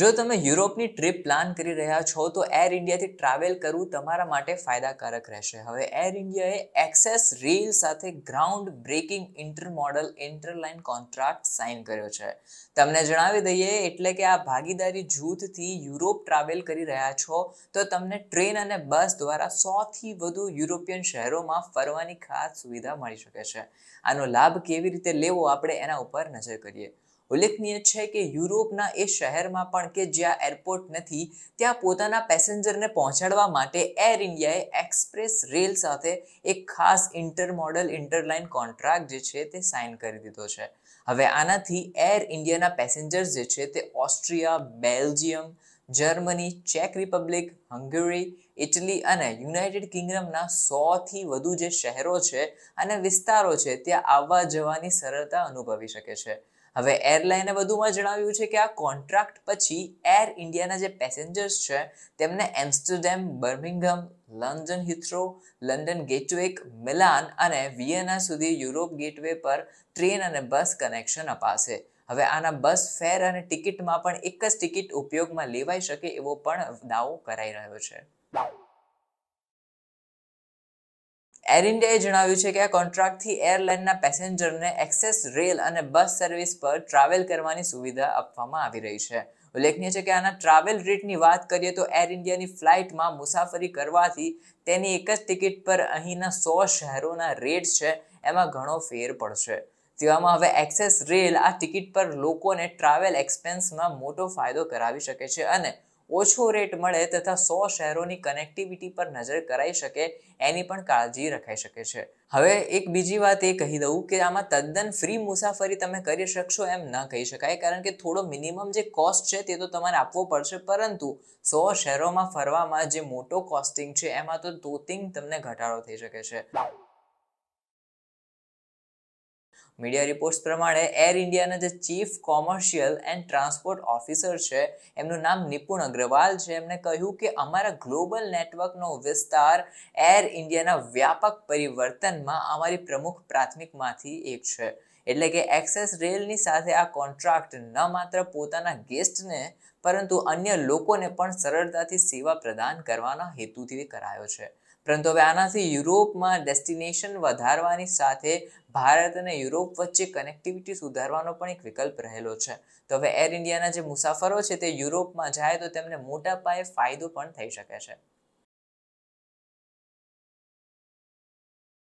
જો તમે યુરોપની trip plan કરી રહ્યા છો તો એર ઇન્ડિયાથી ટ્રાવેલ કરવું તમારા માટે ફાયદાકારક રહેશે હવે એર ઇન્ડિયાએ એક્સેસ રેલ સાથે ground breaking intermodal interline contract sign કર્યો છે તમને જણાવી દઈએ એટલે કે આ ભાગીદારી જૂથથી યુરોપ ટ્રાવેલ કરી રહ્યા છો તો તમને ટ્રેન અને બસ દ્વારા સોથી વધુ યુરોપિયન શહેરોમાં ફરવાની ખાસ સુવિધા મળી શકે છે આનો લાભ કેવી રીતે લેવો આપણે એના ઉપર નજર કરીએ ઉલ્લેખનીય છે કે યુરોપના એ શહેરમાં પણ કે જ્યાં એરપોર્ટ નથી ત્યાં પોતાના પેસેન્જરને પહોંચાડવા માટે એર ઇન્ડિયાએ એક્સપ્રેસ રેલ સાથે એક ખાસ ઇન્ટર મોડલ ઇન્ટરલાઇન કોન્ટ્રાક્ટ જે છે તે સાઇન કરી દીધો છે હવે આનાથી એર ઇન્ડિયાના પેસેન્જર્સ જે છે તે ઓસ્ટ્રિયા બેલ્જિયમ જર્મની ચેક રિપબ્લિક હંગરી ઇટલી અને યુનાઇટેડ કિંગડમના સોથી વધુ જે શહેરો છે અને વિસ્તારો છે ત્યાં આવવા જવાની સરળતા અનુભવી શકે છે હવે એરલાઇને વધુમાં જણાવ્યું છે કે આ કોન્ટ્રાક્ટ પછી એર ઇન્ડિયાના જે પેસેન્જર્સ છે તેમને Amsterdam Birmingham London Heathrow London Gatwick Milan અને વિયેના સુધી યુરોપ ગેટવે પર ટ્રેન અને બસ કનેક્શન અપાશે હવે આના બસ ફેર અને ટિકિટમાં પણ એક જ ટિકિટ ઉપયોગમાં લેવાઈ શકે એવો પણ દાવો કરાઈ રહ્યો છે એર ઇન્ડિયાએ જણાવ્યું છે કે આ કોન્ટ્રાક્ટથી એરલાઇનના પેસેન્જરને એક્સેસ રેલ અને બસ સર્વિસ પર ટ્રાવેલ કરવાની સુવિધા આપવામાં આવી રહી છે ઉલ્લેખનીય છે કે આના ટ્રાવેલ રેટની વાત કરીએ તો એર ઇન્ડિયાની ફ્લાઇટમાં મુસાફરી કરવાથી તેની એક જ ટિકિટ પર અહીંના સો શહેરોના રેટ છે એમાં ઘણો ફેર પડશે તેવામાં હવે એક્સેસ રેલ આ ટિકિટ પર લોકોને ટ્રાવેલ એક્સપેન્સમાં મોટો ફાયદો કરાવી શકે છે અને ઓછો રેટ મળે તથા સો શહેરોની કનેક્ટિવિટી પર નજર કરાઈ શકે એની પણ કાળજી રખાઈ શકે છે હવે એક બીજી વાત એ કહી દઉં કે આમાં તદ્દન ફ્રી મુસાફરી તમે કરી શકશો એમ ન કહી શકાય કારણ કે થોડો મિનિમમ જે કોસ્ટ છે તે તો તમારે આપવો પડશે પરંતુ સો શહેરોમાં ફરવામાં જે મોટો કોસ્ટિંગ છે એમાં તો તોતિંગ તમને ઘટાડો થઈ શકે છે મીડિયા રિપોર્ટ્સ પ્રમાણે એર ઇન્ડિયાના જે chief commercial and transport officer છે એમનું નામ નિપુણ અગ્રવાલ છે એમણે કહ્યું કે અમારા ગ્લોબલ નેટવર્કનો વિસ્તાર એર ઇન્ડિયાના વ્યાપક પરિવર્તનમાં અમારી પ્રમુખ પ્રાથમિકમાંથી એક છે એટલે કે એક્સેસ રેલની સાથે આ કોન્ટ્રાક્ટ ન માત્ર પોતાના ગેસ્ટને પરંતુ અન્ય લોકોને પણ સરળતાથી સેવા પ્રદાન કરવાના હેતુથી કરાયો છે પરંતુ હવે આનાથી યુરોપમાં ડેસ્ટિનેશન વધારવાની સાથે ભારત અને યુરોપ વચ્ચે કનેક્ટિવિટી સુધારવાનો પણ એક વિકલ્પ રહેલો છે તો હવે એર ઇન્ડિયાના જે મુસાફરો છે તે યુરોપમાં જાય તો તેમને મોટા પાયે ફાયદો પણ થઈ શકે છે